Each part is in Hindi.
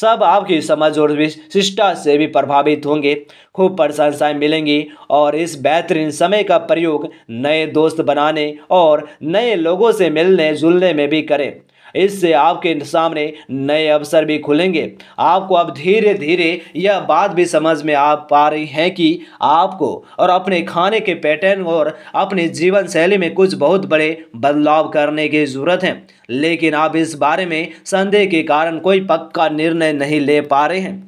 सब आपकी समझ और शिष्टा से भी प्रभावित होंगे खूब प्रशंसाएं मिलेंगी और इस बेहतरीन समय का प्रयोग नए दोस्त बनाने और नए लोगों से मिलने जुलने में भी करें इससे आपके सामने नए अवसर भी खुलेंगे आपको अब धीरे धीरे यह बात भी समझ में आ पा रही है कि आपको और अपने खाने के पैटर्न और अपने जीवन शैली में कुछ बहुत बड़े बदलाव करने की ज़रूरत है लेकिन आप इस बारे में संदेह के कारण कोई पक्का निर्णय नहीं ले पा रहे हैं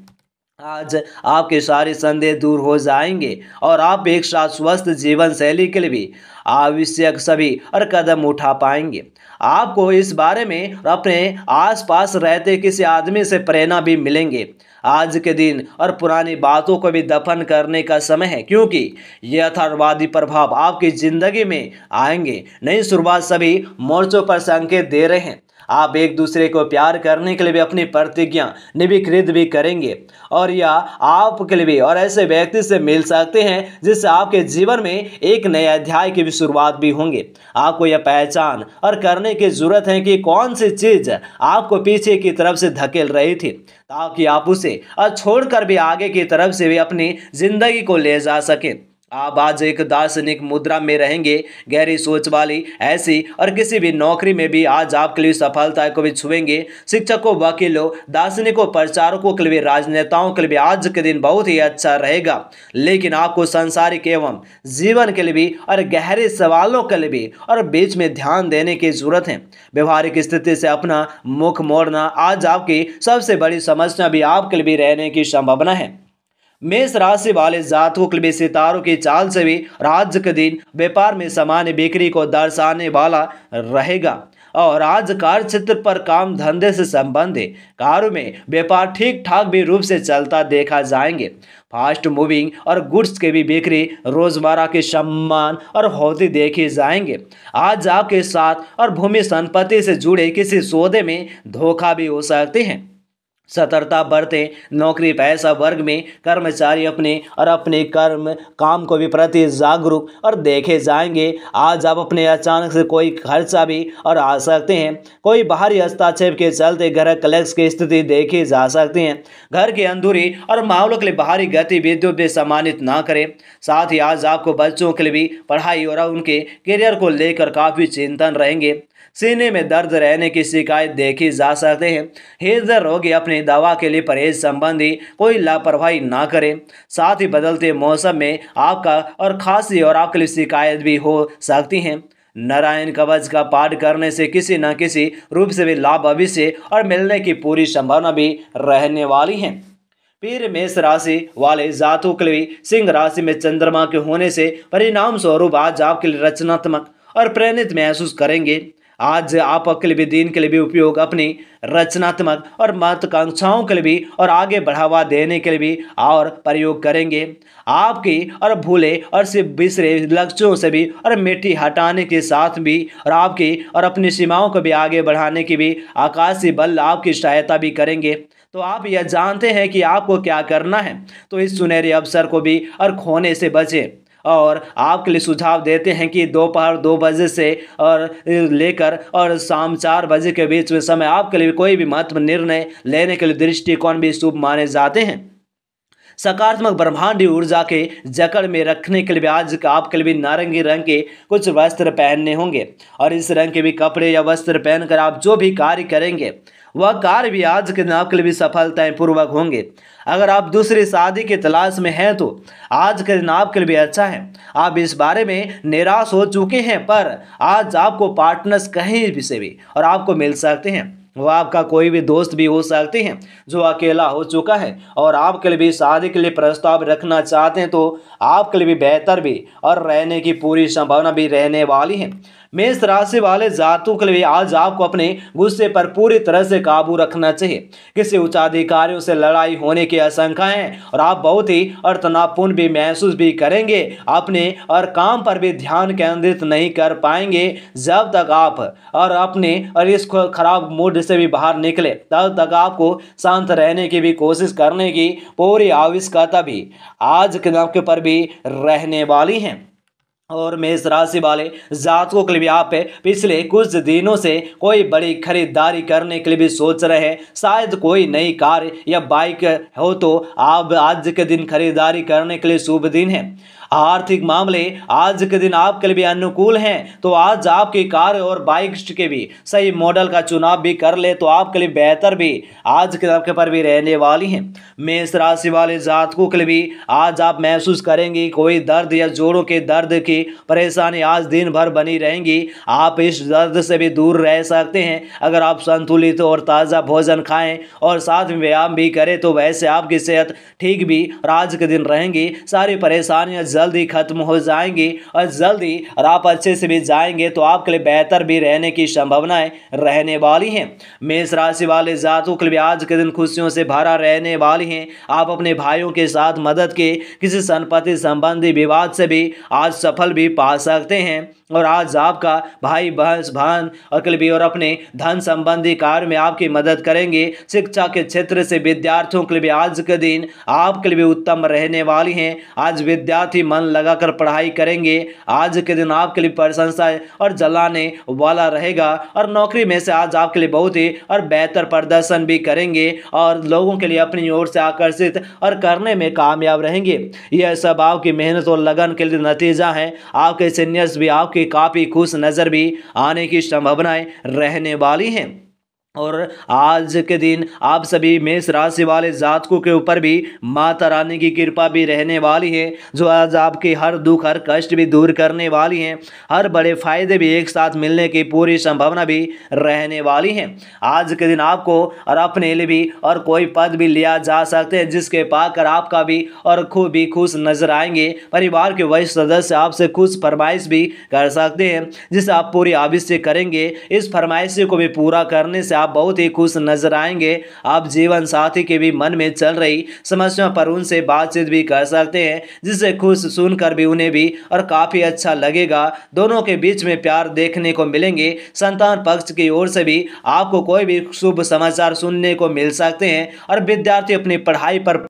आज आपके सारे संदेह दूर हो जाएंगे और आप एक साथ स्वस्थ जीवन शैली के लिए भी आवश्यक सभी और कदम उठा पाएंगे आपको इस बारे में अपने आसपास रहते किसी आदमी से प्रेरणा भी मिलेंगे आज के दिन और पुरानी बातों को भी दफन करने का समय है क्योंकि यथार्थवादी प्रभाव आपकी ज़िंदगी में आएंगे नई शुरुआत सभी मोर्चों पर संकेत दे रहे हैं आप एक दूसरे को प्यार करने के लिए भी अपनी प्रतिज्ञा निविकृत भी करेंगे और यह आपके लिए भी और ऐसे व्यक्ति से मिल सकते हैं जिससे आपके जीवन में एक नए अध्याय की भी शुरुआत भी होंगे आपको यह पहचान और करने की जरूरत है कि कौन सी चीज़ आपको पीछे की तरफ से धकेल रही थी ताकि आप उसे और छोड़कर भी आगे की तरफ से भी अपनी ज़िंदगी को ले जा सकें आप आज एक दार्शनिक मुद्रा में रहेंगे गहरी सोच वाली ऐसी और किसी भी नौकरी में भी आज आप के लिए सफलता को भी छुएंगे शिक्षकों वकीलों दार्शनिकों प्रचारकों के लिए राजनेताओं के लिए आज के दिन बहुत ही अच्छा रहेगा लेकिन आपको संसारिक एवं जीवन के लिए भी और गहरे सवालों के लिए भी और बीच में ध्यान देने की जरूरत है व्यवहारिक स्थिति से अपना मुख मोड़ना आज आपकी सबसे बड़ी समस्या भी आपके लिए भी रहने की संभावना है मेष राशि वाले जातकों के लिए सितारों की चाल से भी राज्य के दिन व्यापार में सामान्य बिक्री को दर्शाने वाला रहेगा और आज कार्य क्षेत्र पर काम धंधे से संबंधित कार्य में व्यापार ठीक ठाक भी रूप से चलता देखा जाएंगे फास्ट मूविंग और गुड्स के भी बिक्री रोजमर्रा के सम्मान और होते देखे जाएंगे आज आपके साथ और भूमि संपत्ति से जुड़े किसी सौदे में धोखा भी हो सकते हैं सतर्कता बरतें नौकरी पैसा वर्ग में कर्मचारी अपने और अपने कर्म काम को भी प्रति जागरूक और देखे जाएंगे आज आप अपने अचानक से कोई खर्चा भी और आ सकते हैं कोई बाहरी हस्ताक्षेप के चलते घर कलेक्स की स्थिति देखी जा सकती है घर की अंधूरी और माहौल के लिए बाहरी गतिविधियों पर सम्मानित ना करें साथ ही आज आपको बच्चों के लिए भी पढ़ाई और उनके करियर को लेकर काफ़ी चिंतन रहेंगे सीने में दर्द रहने की शिकायत देखी जा सकते हैं हृदय रोगी अपने दवा के लिए परहेज संबंधी कोई लापरवाही ना करें साथ ही बदलते मौसम में आपका और खांसी और आपके लिए शिकायत भी हो सकती हैं नारायण कवच का पाठ करने से किसी न किसी रूप से भी लाभ अभिषय और मिलने की पूरी संभावना भी रहने वाली है पीर मेष राशि वाले जातु के लिए सिंह राशि में चंद्रमा के होने से परिणाम स्वरूप आज आपके लिए रचनात्मक और प्रेरित महसूस करेंगे आज आप भी दिन के लिए भी उपयोग अपनी रचनात्मक और महत्वाकांक्षाओं के लिए भी और आगे बढ़ावा देने के लिए भी और प्रयोग करेंगे आपकी और भूले और से बिसरे लक्ष्यों से भी और मिट्टी हटाने के साथ भी और आपकी और अपनी सीमाओं को भी आगे बढ़ाने की भी आकाशीय बल आपकी सहायता भी करेंगे तो आप यह जानते हैं कि आपको क्या करना है तो इस सुनहरे अवसर को भी और खोने से बचें और आपके लिए सुझाव देते हैं कि दोपहर दो, दो बजे से और लेकर और शाम चार बजे के बीच में समय आपके लिए कोई भी महत्व निर्णय लेने के लिए दृष्टिकोण भी शुभ माने जाते हैं सकारात्मक ब्रह्मांडी ऊर्जा के जकड़ में रखने के लिए भी आज आपके लिए भी नारंगी रंग के कुछ वस्त्र पहनने होंगे और इस रंग के भी कपड़े या वस्त्र पहनकर आप जो भी कार्य करेंगे वह कार्य भी आज के नकल भी सफलताएं पूर्वक होंगे अगर आप दूसरी शादी की तलाश में हैं तो आज के दिन आपके लिए अच्छा है आप इस बारे में निराश हो चुके हैं पर आज आपको पार्टनर्स कहीं भी से भी और आपको मिल सकते हैं वह आपका कोई भी दोस्त भी हो सकते हैं जो अकेला हो चुका है और आपके लिए भी शादी के लिए प्रस्ताव रखना चाहते हैं तो आपके लिए भी बेहतर भी और रहने की पूरी संभावना भी रहने वाली है मेष राशि वाले जातों के लिए आज आपको अपने गुस्से पर पूरी तरह से काबू रखना चाहिए किसी उच्चाधिकारियों से लड़ाई होने की आशंका है और आप बहुत ही और तनावपूर्ण भी महसूस भी करेंगे अपने और काम पर भी ध्यान केंद्रित नहीं कर पाएंगे जब तक आप और अपने और इस खराब मूड से भी बाहर निकले तब तक आपको शांत रहने की भी कोशिश करने की पूरी आवश्यकता भी आज के मौके पर भी रहने वाली हैं और मेष राशि वाले जातकों के लिए भी आप पिछले कुछ दिनों से कोई बड़ी खरीदारी करने के लिए भी सोच रहे हैं शायद कोई नई कार या बाइक हो तो आप आज के दिन खरीदारी करने के लिए शुभ दिन है आर्थिक मामले आज के दिन आपके लिए भी अनुकूल हैं तो आज आपकी कार और बाइक के भी सही मॉडल का चुनाव भी कर ले तो आपके लिए बेहतर भी आज के आपके पर भी रहने वाली हैं मेष राशि वाले जातकों के लिए भी आज आप महसूस करेंगे कोई दर्द या जोड़ों के दर्द की परेशानी आज दिन भर बनी रहेंगी आप इस दर्द से भी दूर रह सकते हैं अगर आप संतुलित और ताज़ा भोजन खाएं और साथ में व्यायाम भी करें तो वैसे आपकी सेहत ठीक भी और आज के दिन रहेंगी सारी परेशानियां जल्द ही ख़त्म हो जाएंगी और जल्द ही और आप अच्छे से भी जाएंगे तो आपके लिए बेहतर भी रहने की संभावनाएं रहने वाली हैं मेष राशि वाले जातों के लिए आज के दिन खुशियों से भरा रहने वाली हैं आप अपने भाइयों के साथ मदद के किसी संपत्ति संबंधी विवाद से भी आज सफल भी पा सकते हैं और आज आपका भाई बहस भान और भी और अपने धन संबंधी कार्य में आपकी मदद करेंगे शिक्षा के क्षेत्र से विद्यार्थियों के लिए भी आज के दिन आपके लिए भी उत्तम रहने वाली हैं आज विद्यार्थी मन लगाकर पढ़ाई करेंगे आज के दिन आपके लिए प्रशंसा और जलाने वाला रहेगा और नौकरी में से आज आपके लिए बहुत ही और बेहतर प्रदर्शन भी करेंगे और लोगों के लिए अपनी ओर से आकर्षित और करने में कामयाब रहेंगे यह सब आपकी मेहनत और लगन के लिए नतीजा है आपके सीनियर्स भी आपके आपके काफ़ी खुश नज़र भी आने की संभावनाएं रहने वाली हैं और आज के दिन आप सभी मेष राशि वाले जातकों के ऊपर भी माता रानी की कृपा भी रहने वाली है जो आज आपके हर दुख हर कष्ट भी दूर करने वाली हैं हर बड़े फायदे भी एक साथ मिलने की पूरी संभावना भी रहने वाली है आज के दिन आपको और अपने लिए भी और कोई पद भी लिया जा सकते हैं जिसके पाकर आपका भी और खूब भी खुश नजर आएंगे परिवार के वरिष्ठ सदस्य आपसे खुश फरमाइश भी कर सकते हैं जिसे आप पूरी आविश्य करेंगे इस फरमाइश को भी पूरा करने से आप बहुत ही खुश नजर आएंगे आप जीवन साथी के भी मन में चल रही समस्याओं पर उनसे बातचीत भी कर सकते हैं जिससे खुश सुनकर भी उन्हें भी और काफ़ी अच्छा लगेगा दोनों के बीच में प्यार देखने को मिलेंगे संतान पक्ष की ओर से भी आपको कोई भी शुभ समाचार सुनने को मिल सकते हैं और विद्यार्थी अपनी पढ़ाई पर